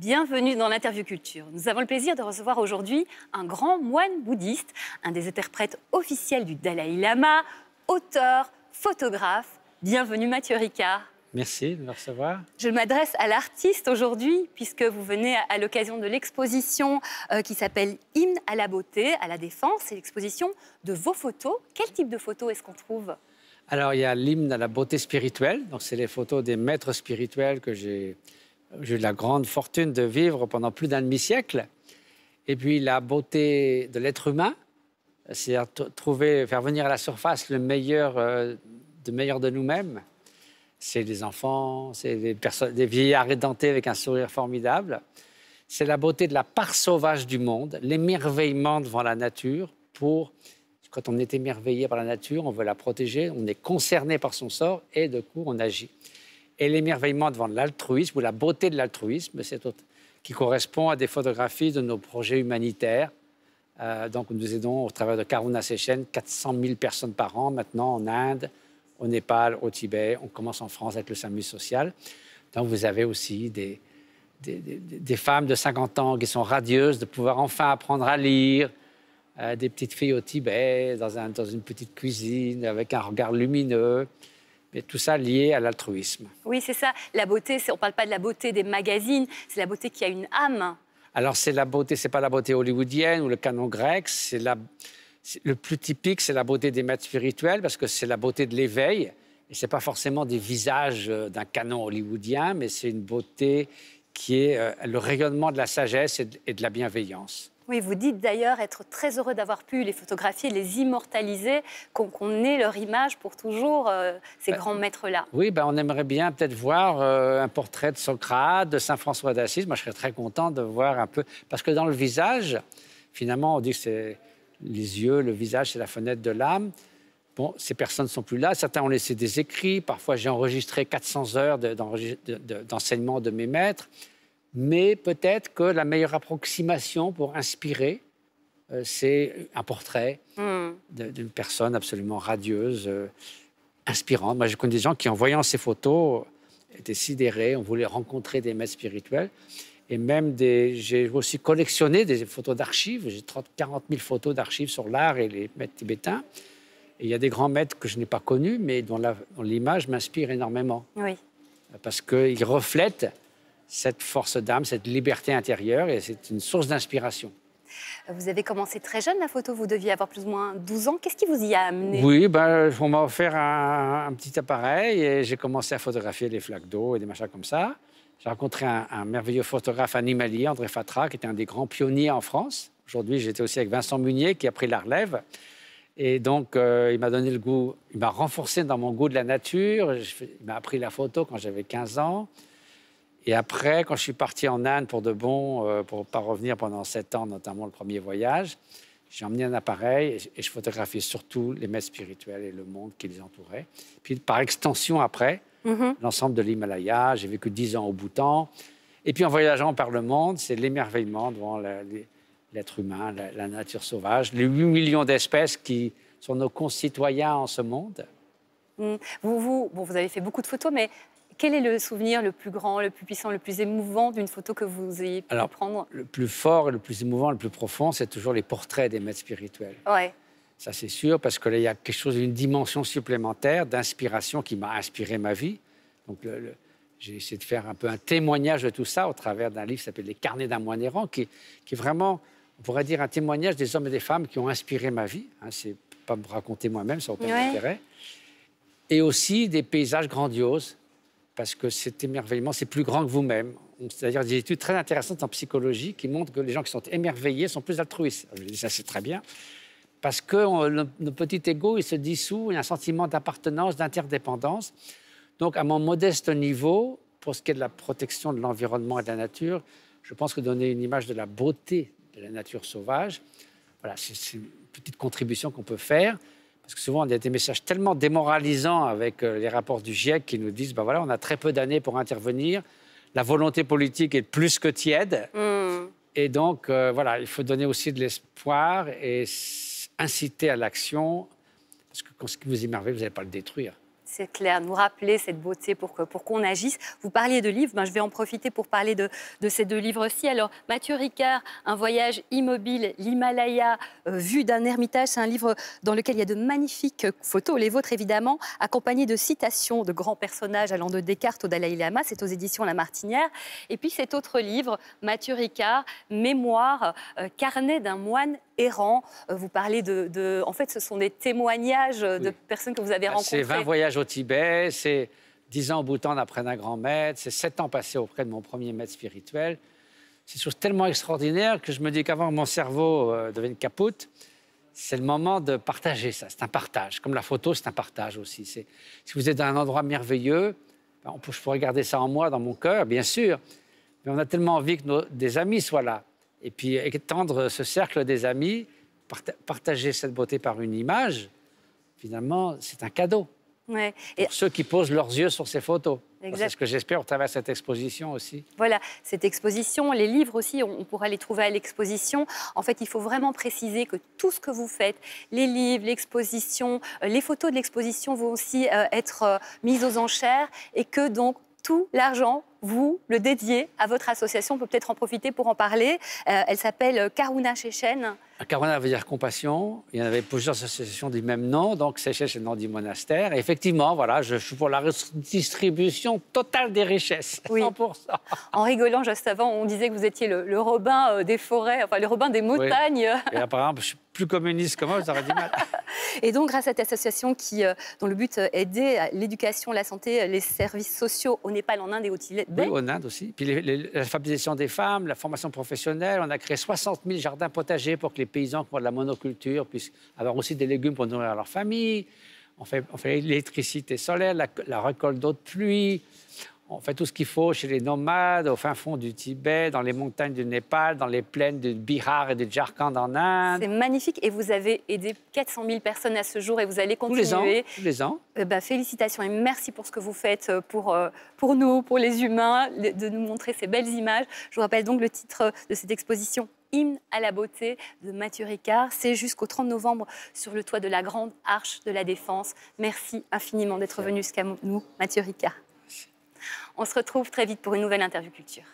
Bienvenue dans l'interview culture. Nous avons le plaisir de recevoir aujourd'hui un grand moine bouddhiste, un des interprètes officiels du Dalai Lama, auteur, photographe. Bienvenue Mathieu Ricard. Merci de me recevoir. Je m'adresse à l'artiste aujourd'hui, puisque vous venez à l'occasion de l'exposition euh, qui s'appelle Hymne à la beauté, à la défense. C'est l'exposition de vos photos. Quel type de photos est-ce qu'on trouve Alors, il y a l'hymne à la beauté spirituelle. Donc, c'est les photos des maîtres spirituels que j'ai j'ai eu la grande fortune de vivre pendant plus d'un demi-siècle. Et puis la beauté de l'être humain, cest à trouver, faire venir à la surface le meilleur, euh, de, meilleur de nous-mêmes. C'est les enfants, c'est des, des vieillards édentés avec un sourire formidable. C'est la beauté de la part sauvage du monde, l'émerveillement devant la nature pour quand on est émerveillé par la nature, on veut la protéger, on est concerné par son sort et de coup on agit. Et l'émerveillement devant l'altruisme ou la beauté de l'altruisme, c'est qui correspond à des photographies de nos projets humanitaires. Euh, donc, nous aidons au travers de Karuna Sechen 400 000 personnes par an maintenant en Inde, au Népal, au Tibet. On commence en France avec le SAMU social. Donc, vous avez aussi des, des, femmes de 50 ans qui sont radieuses de pouvoir enfin apprendre à lire, euh, des petites filles au Tibet, dans, une petite cuisine, avec un regard lumineux mais tout ça lié à l'altruisme. Oui, c'est ça. La beauté, on ne parle pas de la beauté des magazines, c'est la beauté qui a une âme. Alors, c'est la beauté, c'est pas la beauté hollywoodienne ou le canon grec, c'est la... Le plus typique, c'est la beauté des maîtres spirituels, parce que c'est la beauté de l'éveil. Et ce n'est pas forcément des visages euh, d'un canon hollywoodien, mais c'est une beauté qui est euh, le rayonnement de la sagesse et de la bienveillance. Oui, vous dites d'ailleurs être très heureux d'avoir pu les photographier, les immortaliser, qu'on ait leur image pour toujours, euh, ces bah, grands maîtres-là. Oui, ben on aimerait bien peut-être voir euh, un portrait de Socrate, de Saint François d'Assise. Moi, je serais très content de voir un peu. Parce que dans le visage, finalement, on dit que c'est les yeux, le visage, c'est la fenêtre de l'âme. Bon, ces personnes ne sont plus là. Certains ont laissé des écrits. Parfois, j'ai enregistré 400 heures d'enseignement de, de, mes maîtres mais peut-être que la meilleure approximation pour inspirer, euh, c'est un portrait hmm. d'une personne absolument radieuse, euh, inspirante. Moi, je connais des gens qui, en voyant ces photos, étaient sidérés, on voulait rencontrer des maîtres spirituels. Et même des. J'ai aussi collectionné des photos d'archives. J'ai 40 000 photos d'archives sur l'art et les maîtres tibétains. Et il y a des grands maîtres que je n'ai pas connus, mais dont l'image m'inspire énormément. Oui. Parce qu'ils reflètent cette force d'âme, cette liberté intérieure, et c'est une source d'inspiration. Vous avez commencé très jeune la photo, vous deviez avoir plus ou moins 12 ans. Qu'est-ce qui vous y a amené Oui, ben, on m'a offert un, petit appareil et j'ai commencé à photographier les flaques d'eau et des machins comme ça. J'ai rencontré un, merveilleux photographe animalier, André Fatra, qui était un des grands pionniers en France. Aujourd'hui, j'étais aussi avec Vincent Munier, qui a pris la relève. Et donc, euh, il m'a donné le goût, il m'a renforcé dans mon goût de la nature. Il m'a appris la photo quand j'avais 15 ans. Et après, quand je suis parti en Inde pour de bon, euh, pour ne pas revenir pendant sept ans, notamment le premier voyage, j'ai emmené un appareil et je photographiais surtout les messes spirituelles et le monde qui les entourait. Puis par extension après, mhm. l'ensemble de l'Himalaya, j'ai vécu dix ans au Bhoutan. Et puis en voyageant par le monde, c'est l'émerveillement devant l'être humain, la, nature sauvage, les 8 millions d'espèces qui sont nos concitoyens en ce monde. Mm. Vous, vous, vous avez fait beaucoup de photos, mais quel est le souvenir le plus grand, le plus puissant, le plus émouvant d'une photo que vous ayez pu prendre Le plus fort, le plus émouvant, le plus profond, c'est toujours les portraits des maîtres spirituels. Ouais. Ça, c'est sûr, parce que là, il y a quelque chose, une dimension supplémentaire d'inspiration qui m'a inspiré ma vie. Donc, le, j'ai essayé de faire un peu un témoignage de tout ça au travers d'un livre qui s'appelle Les Carnets d'un moine errant, qui, qui est vraiment, on pourrait dire, un témoignage des hommes et des femmes qui ont inspiré ma vie. Hein, c'est pas me raconter moi-même, ça n'a aucun intérêt. Et aussi des paysages grandioses parce que cet émerveillement, c'est plus grand que vous-même. C'est-à-dire des études très intéressantes en psychologie qui montrent que les gens qui sont émerveillés sont plus altruistes. Je dis ça, c'est très bien. Parce que notre euh, le, petit égo, il se dissout, il y a un sentiment d'appartenance, d'interdépendance. Donc, à mon modeste niveau, pour ce qui est de la protection de l'environnement et de la nature, je pense que donner une image de la beauté de la nature sauvage, voilà, c'est une petite contribution qu'on peut faire. Parce que souvent, il y a des messages tellement démoralisants avec euh, les rapports du GIEC qui nous disent, ben voilà, on a très peu d'années pour intervenir, la volonté politique est plus que tiède. Mm. Et donc, euh, voilà, il faut donner aussi de l'espoir et inciter à l'action, parce que quand ce qui vous émerveille, vous n'allez pas le détruire c'est clair, nous rappeler cette beauté pour qu'on agisse. Vous parliez de livres, ben, je vais en profiter pour parler de, ces deux livres-ci. Alors, Mathieu Ricard, Un voyage immobile, l'Himalaya, euh, vue d'un ermitage, c'est un livre dans lequel il y a de magnifiques photos, les vôtres évidemment, accompagnées de citations de grands personnages allant de Descartes au Dalai Lama, c'est aux éditions La Martinière. Et puis cet autre livre, Mathieu Ricard, Mémoire, euh, carnet d'un moine errants. Euh, vous parlez de, En fait, ce sont des témoignages de personnes que vous avez bah, rencontrées. C'est 20 voyages au Tibet, c'est 10 ans au Bhoutan d'après un grand maître, c'est 7 ans passés auprès de mon premier maître spirituel. C'est chose tellement extraordinaire que je me dis qu'avant mon cerveau euh, devienne capote, c'est le moment de partager ça. C'est un partage. Comme la photo, c'est un partage aussi. Si vous êtes dans un endroit merveilleux, ben, je pourrais garder ça en moi, dans mon cœur, bien sûr. Mais on a tellement envie que des amis soient là et puis étendre ce cercle des amis, partager cette beauté par une image, finalement, c'est un cadeau. Pour ceux qui posent leurs yeux sur ces photos. C'est ce que j'espère au travers de cette exposition aussi. Voilà, cette exposition, les livres aussi, on, pourra les trouver à l'exposition. En fait, il faut vraiment préciser que tout ce que vous faites, les livres, l'exposition, euh, les photos de l'exposition vont aussi euh, être euh, mises aux enchères et que donc tout l'argent, vous le dédiez à votre association. On peut peut-être en profiter pour en parler. Euh, elle s'appelle euh, Karuna Chechen. Ah, Karuna veut dire compassion. Il y en avait plusieurs associations du même nom, donc Chechen, c'est le nom du monastère. Et effectivement, voilà, je suis pour la redistribution totale des richesses, oui. 100%. En rigolant, juste avant, on disait que vous étiez le, Robin euh, des forêts, enfin le Robin des montagnes. Et apparemment, je suis plus communiste que moi, vous aurez du mal. Et donc, grâce à cette association qui, euh, dont le but euh, est d'aider l'éducation, la santé, euh, les services sociaux au Népal, en Inde et au Tibet. Oui, en Inde aussi. Puis la fabrication des femmes, la formation professionnelle, on a créé 60 000 jardins potagers pour que les paysans qui font de la monoculture puissent avoir aussi des légumes pour nourrir leur famille. On fait, fait l'électricité solaire, la, la récolte d'eau de pluie on fait tout ce qu'il faut chez les nomades, au fin fond du Tibet, dans les montagnes du Népal, dans les plaines de Bihar et de Jharkhand en Inde. C'est magnifique et vous avez aidé 400 000 personnes à ce jour et vous allez continuer. Tous les ans. Tous les ans. bah, félicitations et merci pour ce que vous faites euh, pour, euh, pour nous, pour les humains, de nous montrer ces belles images. Je vous rappelle donc le titre euh, de cette exposition, Hymne à la beauté de Mathieu Ricard. C'est jusqu'au 30 novembre sur le toit de la Grande Arche de la Défense. Merci infiniment d'être venu jusqu'à nous, Mathieu Ricard. On se retrouve très vite pour une nouvelle interview culture.